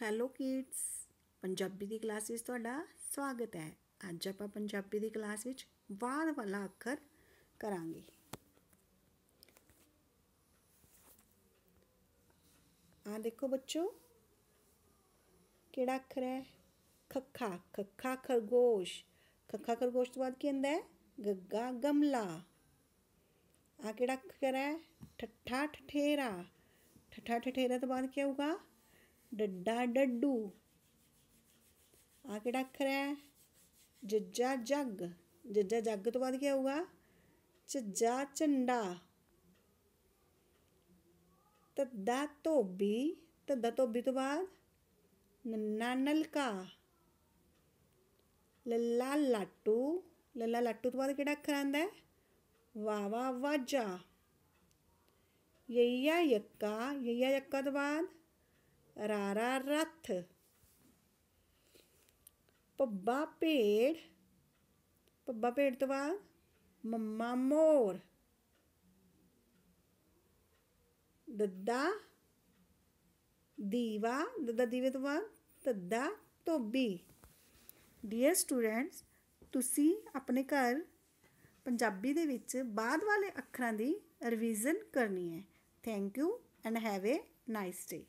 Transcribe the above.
hello kids Punjabi ਦੀ class ਵਿੱਚ ਤੁਹਾਡਾ ਸਵਾਗਤ ਹੈ ਅੱਜ ਆਪਾਂ ਪੰਜਾਬੀ ਦੀ ਕਲਾਸ ਵਿੱਚ ਬਾਅਦ ਵਾਲਾ ਅੱਖਰ ਕਰਾਂਗੇ ਆ ਦੇਖੋ ਬੱਚੋ ਕਿਹੜਾ ਅੱਖਰ ਹੈ ਖੱਖਾ ਖੱਖਾ ਖਰਗੋਸ਼ ਖੱਖਾ ਖਰਗੋਸ਼ ਤੋਂ ਬਾਅਦ ਕੀ ਹੁੰਦਾ ਹੈ ਗੱਗਾ ਗਮਲਾ ਆ ਕਿਹੜਾ ਅੱਖਰ ਹੈ ਠੱਠਾ ਠਠੇਰਾ ਠੱਠਾ ਠਠੇਰਾ ਤੋਂ ਬਾਅਦ ਕੀ ਹੋਊਗਾ डड्डा डड्डू आ केड़ा अक्षर है जज्जा जग जज्जा जग तो बाद क्या होगा झज्जा झंडा धद्दा धोबी धद्दा धोबी तो बाद नन्ना नलका लला लाटू लला लाटू तो बाद कि अक्षर आंदा है वावा वाजा यईया यक्का यईया यक्का तो बाद ਰਾਰਾ ਰੱਥ ਪੱਬਾ ਪੇੜ ਪੱਬਾ ਪੇੜ ਤੋਂ ਬਾਅਦ ਮੰਮਾ ਮੋਰ ਦੱਦਾ ਦੀਵਾ ਦੱਦਾ ਦੀਵੇ ਤੋਂ ਬਾਅਦ ਦੱਦਾ ਤੋਬੀ ਡੀਅਰ ਸਟੂਡੈਂਟਸ ਤੁਸੀਂ ਆਪਣੇ ਘਰ ਪੰਜਾਬੀ ਦੇ ਵਿੱਚ ਬਾਅਦ ਵਾਲੇ ਅੱਖਰਾਂ ਦੀ ਰਿਵੀਜ਼ਨ ਕਰਨੀ ਹੈ thank you and have a nice day